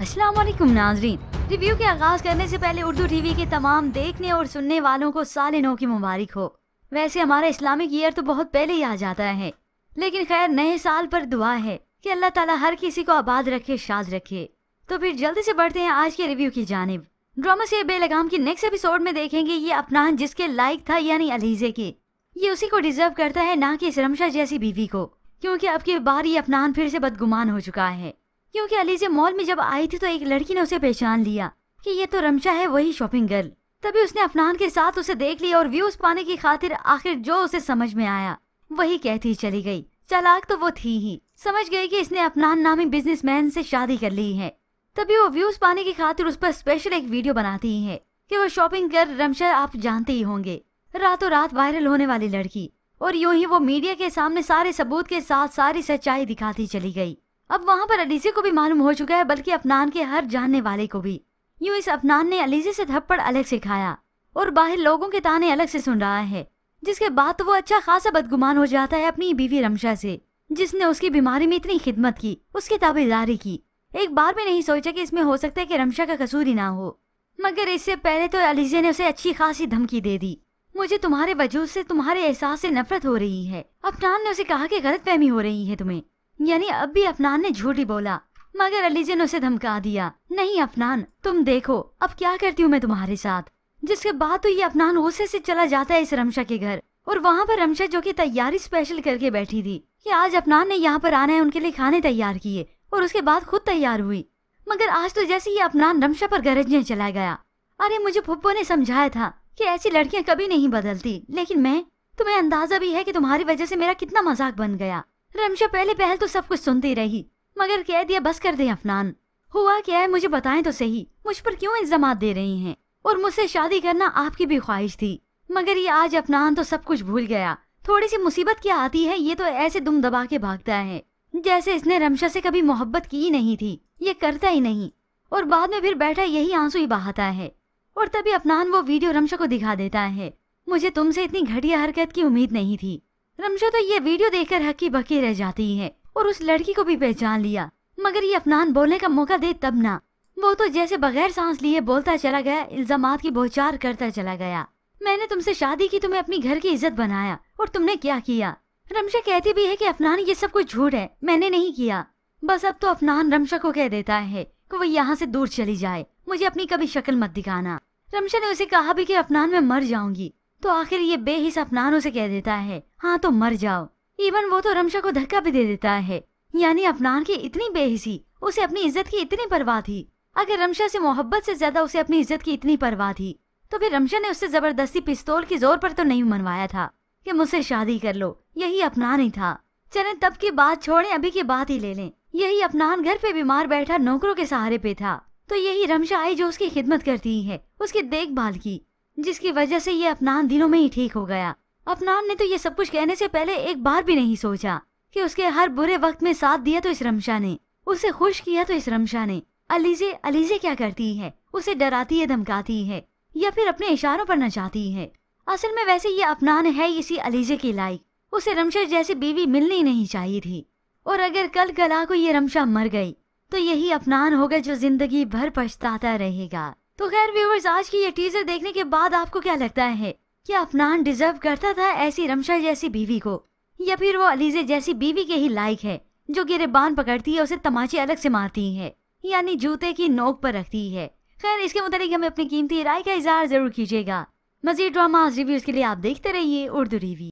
असलम नाजरीन रिव्यू के आगाज़ करने से पहले उर्दू टीवी के तमाम देखने और सुनने वालों को साल नौ की मुबारक हो वैसे हमारा इस्लामिक ईयर तो बहुत पहले ही आ जाता है लेकिन खैर नए साल पर दुआ है कि अल्लाह ताला हर किसी को आबाद रखे शाद रखे तो फिर जल्दी से बढ़ते हैं आज के रिव्यू की जानब ड्रामा से बेलगाम की नेक्स्ट एपिसोड में देखेंगे ये अपना जिसके लाइक था यानी अलीजे के ये उसी को डिजर्व करता है ना कि सरमशा जैसी बीवी को क्योंकि अब की बार ये अपनान फिर से बदगुमान हो चुका है क्योंकि अलीजे मॉल में जब आई थी तो एक लड़की ने उसे पहचान लिया कि ये तो रमशा है वही शॉपिंग गर्ल तभी उसने अफनान के साथ उसे देख लिया और व्यूज पाने की खातिर आखिर जो उसे समझ में आया वही कहती चली गई चलाक तो वो थी ही समझ गई कि इसने अफनान नामी मैन से शादी कर ली है तभी वो व्यूज पाने की खातिर उस पर स्पेशल एक वीडियो बनाती है की वो शॉपिंग कर रमशा आप जानते ही होंगे रातों रात वायरल होने वाली लड़की और यूं ही वो मीडिया के सामने सारे सबूत के साथ सारी सच्चाई दिखाती चली गई अब वहाँ पर अलीजे को भी मालूम हो चुका है बल्कि अफनान के हर जानने वाले को भी यूँ इस अफनान ने अलीजे से थप्पड़ अलग से खाया और बाहर लोगों के ताने अलग से सुन रहा है जिसके बाद तो वो अच्छा खासा बदगुमान हो जाता है अपनी बीवी रमशा से जिसने उसकी बीमारी में इतनी खिदमत की उसकी ताबेदारी की एक बार भी नहीं सोचा कि इसमें हो सकता है कि रमशा का कसूर ही ना हो मगर इससे पहले तो अलीजे ने उसे अच्छी खासी धमकी दे दी मुझे तुम्हारे वजूद से तुम्हारे एहसास से नफरत हो रही है अफनान ने उसे कहा कि गलत फहमी हो रही है तुम्हें यानी अब भी अफनान ने झूठी बोला मगर अलीजे ने उसे धमका दिया नहीं अफनान तुम देखो अब क्या करती हूँ मैं तुम्हारे साथ जिसके बाद तो ये अफनान गुस्से से चला जाता है इस रमशा के घर और वहाँ पर रमशा जो कि तैयारी स्पेशल करके बैठी थी कि आज अफनान ने यहाँ पर आना है उनके लिए खाने तैयार किए और उसके बाद खुद तैयार हुई मगर आज तो जैसे ही अफनान रमशा पर गरजने चला गया अरे मुझे फुप्पो ने समझाया था कि ऐसी लड़कियाँ कभी नहीं बदलती लेकिन मैं तुम्हें अंदाजा भी है कि तुम्हारी वजह से मेरा कितना मजाक बन गया रमशा पहले पहल तो सब कुछ सुनती रही मगर कह दिया बस कर दे अफनान हुआ क्या है मुझे बताएं तो सही मुझ पर क्यों इल्जाम दे रही हैं और मुझसे शादी करना आपकी भी ख्वाहिश थी मगर ये आज अफनान तो सब कुछ भूल गया थोड़ी सी मुसीबत क्या आती है ये तो ऐसे दुम दबा के भागता है जैसे इसने रमशा से कभी मोहब्बत की ही नहीं थी ये करता ही नहीं और बाद में फिर बैठा यही आंसू ही बहाता है और तभी अफनान वो वीडियो रमशा को दिखा देता है मुझे तुमसे इतनी घटिया हरकत की उम्मीद नहीं थी रमशा तो ये वीडियो देखकर हकी बकी रह जाती है और उस लड़की को भी पहचान लिया मगर ये अफनान बोलने का मौका दे तब ना वो तो जैसे बगैर सांस लिए बोलता चला गया इल्जाम की बोचार करता चला गया मैंने तुमसे शादी की तुम्हें अपनी घर की इज्जत बनाया और तुमने क्या किया रमशा कहती भी है कि अफनान ये सब कुछ झूठ है मैंने नहीं किया बस अब तो अफनान रमशा को कह देता है कि वो यहाँ से दूर चली जाए मुझे अपनी कभी शक्ल मत दिखाना रमशा ने उसे कहा भी कि अफनान मैं मर जाऊंगी तो आखिर ये बेहिस अपनान उसे कह देता है हाँ तो मर जाओ इवन वो तो रमशा को धक्का भी दे देता है यानी अपनान की इतनी बेहिसी उसे अपनी इज्जत की इतनी परवाह थी अगर रमशा से मोहब्बत से ज्यादा उसे अपनी इज्जत की इतनी परवाह थी तो फिर रमशा ने उससे जबरदस्ती पिस्तौल की जोर पर तो नहीं मनवाया था कि मुझसे शादी कर लो यही अपना नहीं था चले तब की बात छोड़े अभी की बात ही ले लें यही अपनान घर पे बीमार बैठा नौकरों के सहारे पे था तो यही रमशा आई जो उसकी खिदमत करती है उसकी देखभाल की जिसकी वजह से ये अपनान दिनों में ही ठीक हो गया अपनान ने तो ये सब कुछ कहने से पहले एक बार भी नहीं सोचा कि उसके हर बुरे वक्त में साथ दिया तो इस रमशा ने उसे खुश किया तो इस रमशा ने अलीजे अलीजे क्या करती है उसे डराती है धमकाती है या फिर अपने इशारों पर नचाती है असल में वैसे ये अपनान है इसी अलीजे की लायक उसे रमशा जैसी बीवी मिलनी नहीं चाहिए थी और अगर कल कला को ये रमशा मर गई तो यही अपनान होगा जो जिंदगी भर पछताता रहेगा तो खैर व्यूवर्स आज की ये टीजर देखने के बाद आपको क्या लगता है कि अफनान डिजर्व करता था ऐसी रमशा जैसी बीवी को या फिर वो अलीजे जैसी बीवी के ही लायक है जो गिरे बांध पकड़ती है उसे तमाचे अलग से मारती है यानी जूते की नोक पर रखती है खैर इसके मुतालिक हमें अपनी कीमती राय का इजहार जरूर कीजिएगा मजीद ड्रामा रिव्यूज के लिए आप देखते रहिए उर्दू रिव्यू